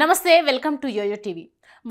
నమస్తే welcome to Yoyo TV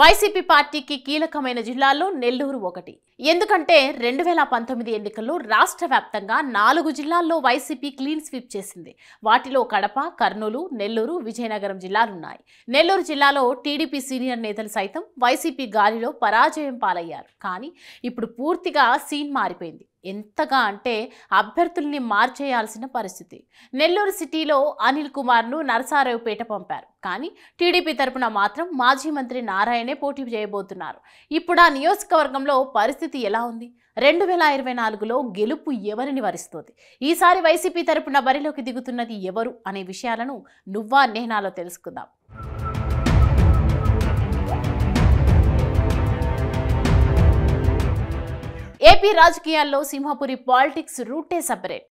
YCP పార్టీకి కీలకమైన జిల్లాల్లో నెల్లూరు ఒకటి ఎందుకంటే రెండు వేల పంతొమ్మిది ఎన్నికల్లో రాష్ట్ర వ్యాప్తంగా నాలుగు జిల్లాల్లో వైసీపీ క్లీన్ స్వీప్ చేసింది వాటిలో కడప కర్నూలు నెల్లూరు విజయనగరం జిల్లాలున్నాయి నెల్లూరు జిల్లాలో టీడీపీ సీనియర్ నేతలు సైతం వైసీపీ గాలిలో పరాజయం పాలయ్యారు కానీ ఇప్పుడు పూర్తిగా సీన్ మారిపోయింది ఎంతగా అంటే అభ్యర్థుల్ని మార్చేయాల్సిన పరిస్థితి నెల్లూరు సిటీలో అనిల్ కుమార్ను నరసారావుపేట పంపారు కానీ టీడీపీ తరపున మాత్రం మాజీ మంత్రి నారాయణే పోటీ చేయబోతున్నారు ఇప్పుడు ఆ నియోజకవర్గంలో పరిస్థితి ఎలా ఉంది రెండు వేల ఇరవై నాలుగులో గెలుపు ఎవరిని వరిస్తుంది ఈసారి వైసీపీ తరపున బరిలోకి దిగుతున్నది ఎవరు అనే విషయాలను నువ్వా నేనాలో తెలుసుకుందాం ఏపీ రాజకీయాల్లో సింహపురి పాలిటిక్స్ రూటే సపరేట్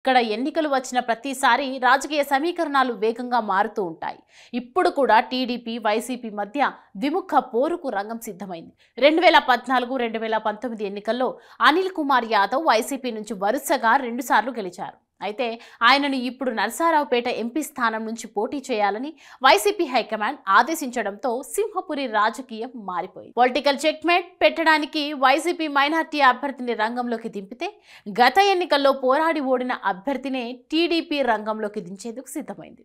ఇక్కడ ఎన్నికలు వచ్చిన ప్రతిసారి రాజకీయ సమీకరణాలు వేగంగా మారుతూ ఉంటాయి ఇప్పుడు కూడా టీడీపీ వైసీపీ మధ్య ద్విముఖ పోరుకు రంగం సిద్ధమైంది రెండు వేల పద్నాలుగు రెండు వేల పంతొమ్మిది ఎన్నికల్లో అనిల్ కుమార్ యాదవ్ వైసీపీ నుంచి వరుసగా రెండుసార్లు గెలిచారు అయితే ఆయనను ఇప్పుడు నరసారావుపేట ఎంపీ స్థానం నుంచి పోటీ చేయాలని వైసీపీ హైకమాండ్ ఆదేశించడంతో సింహపురి రాజకీయం మారిపోయింది పొలిటికల్ చెక్మేట్ పెట్టడానికి వైసీపీ మైనార్టీ అభ్యర్థిని రంగంలోకి దింపితే గత ఎన్నికల్లో పోరాడి ఓడిన అభ్యర్థినే టీడీపీ రంగంలోకి దించేందుకు సిద్ధమైంది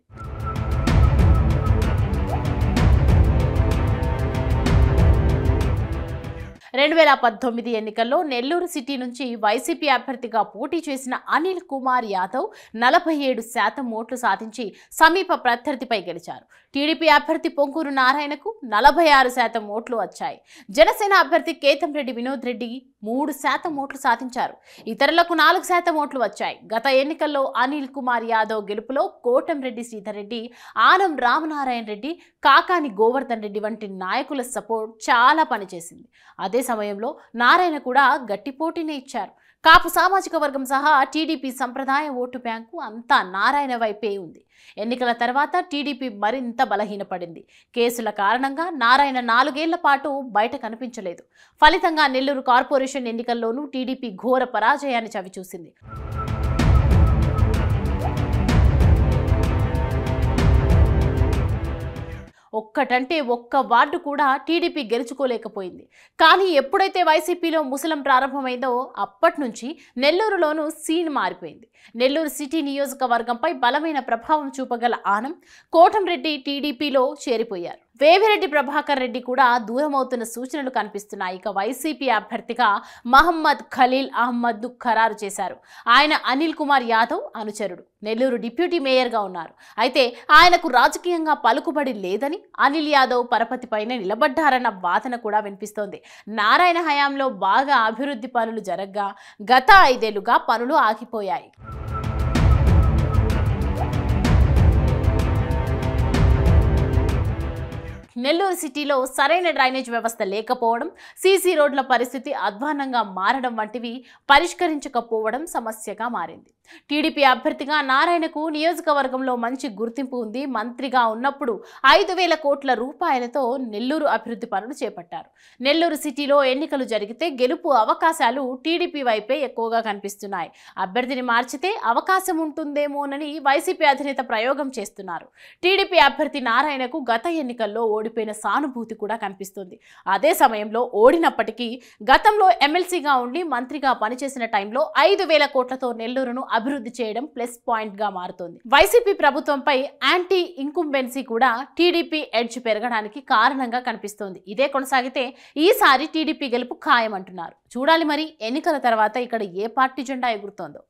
రెండు వేల పద్దొమ్మిది ఎన్నికల్లో నెల్లూరు సిటీ నుంచి వైసీపీ అభ్యర్థిగా పోటీ చేసిన అనిల్ కుమార్ యాదవ్ నలభై ఏడు శాతం ఓట్లు సాధించి సమీప ప్రత్యర్థిపై గెలిచారు టీడీపీ అభ్యర్థి పొంకూరు నారాయణకు నలభై ఆరు శాతం ఓట్లు వచ్చాయి జనసేన అభ్యర్థి కేతంరెడ్డి వినోద్ రెడ్డి మూడు శాతం ఓట్లు సాధించారు ఇతరులకు నాలుగు శాతం ఓట్లు వచ్చాయి గత ఎన్నికల్లో అనిల్ కుమార్ యాదవ్ గెలుపులో కోటంరెడ్డి శ్రీధర్ రెడ్డి ఆనం రామనారాయణ రెడ్డి కాకాని గోవర్ధన్ రెడ్డి వంటి నాయకుల సపోర్ట్ చాలా పనిచేసింది అదే సమయంలో నారాయణ కూడా గట్టి పోటీనే ఇచ్చారు కాపు సామాజిక వర్గం సహా టీడీపీ సంప్రదాయ ఓటు బ్యాంకు అంతా నారాయణ వైపే ఉంది ఎన్నికల తర్వాత టీడీపీ మరింత బలహీనపడింది కేసుల కారణంగా నారాయణ నాలుగేళ్ల పాటు బయట కనిపించలేదు ఫలితంగా నెల్లూరు కార్పొరేషన్ ఎన్నికల్లోనూ టీడీపీ ఘోర పరాజయాన్ని చవిచూసింది ఒక్కటంటే ఒక్క వార్డు కూడా టీడీపీ గెలుచుకోలేకపోయింది కానీ ఎప్పుడైతే వైసీపీలో ముసలం ప్రారంభమైందో అప్పటి నుంచి నెల్లూరులోనూ సీన్ మారిపోయింది నెల్లూరు సిటీ నియోజకవర్గంపై బలమైన ప్రభావం చూపగల ఆనం కోటంరెడ్డి టీడీపీలో చేరిపోయారు వేవిరెడ్డి ప్రభాకర్ రెడ్డి కూడా దూరమవుతున్న సూచనలు కనిపిస్తున్నాయి ఇక వైసీపీ అభ్యర్థిగా మహమ్మద్ ఖలీల్ అహ్మద్ను ఖరారు చేశారు ఆయన అనిల్ కుమార్ యాదవ్ అనుచరుడు నెల్లూరు డిప్యూటీ మేయర్గా ఉన్నారు అయితే ఆయనకు రాజకీయంగా పలుకుబడి లేదని అనిల్ యాదవ్ పైన నిలబడ్డారన్న వాదన కూడా వినిపిస్తోంది నారాయణ హయాంలో బాగా అభివృద్ధి పనులు జరగ్గా గత ఐదేళ్లుగా పనులు ఆగిపోయాయి నెల్లూరు సిటీలో సరైన డ్రైనేజ్ వ్యవస్థ లేకపోవడం సీసీ రోడ్ల పరిస్థితి అధ్వానంగా మారడం వంటివి పరిష్కరించకపోవడం సమస్యగా మారింది టీడీపీ అభ్యర్థిగా నారాయణకు నియోజకవర్గంలో మంచి గుర్తింపు ఉంది మంత్రిగా ఉన్నప్పుడు ఐదు వేల కోట్ల రూపాయలతో నెల్లూరు అభివృద్ధి పనులు చేపట్టారు నెల్లూరు సిటీలో ఎన్నికలు జరిగితే గెలుపు అవకాశాలు టీడీపీ వైపే ఎక్కువగా కనిపిస్తున్నాయి అభ్యర్థిని మార్చితే అవకాశం ఉంటుందేమోనని వైసీపీ అధినేత ప్రయోగం చేస్తున్నారు టీడీపీ అభ్యర్థి నారాయణకు గత ఎన్నికల్లో ఓడిపోయిన సానుభూతి కూడా కనిపిస్తుంది అదే సమయంలో ఓడినప్పటికీ గతంలో ఎమ్మెల్సీగా ఉండి మంత్రిగా పనిచేసిన టైంలో ఐదు వేల కోట్లతో నెల్లూరును అభివృద్ధి చేయడం ప్లస్ పాయింట్గా మారుతోంది వైసీపీ ప్రభుత్వంపై యాంటీ ఇంకుంబెన్సీ కూడా టీడీపీ ఎడ్జ్ పెరగడానికి కారణంగా కనిపిస్తోంది ఇదే కొనసాగితే ఈసారి టీడీపీ గెలుపు ఖాయం అంటున్నారు చూడాలి మరి ఎన్నికల తర్వాత ఇక్కడ ఏ పార్టీ జెండా ఎగురుతోందో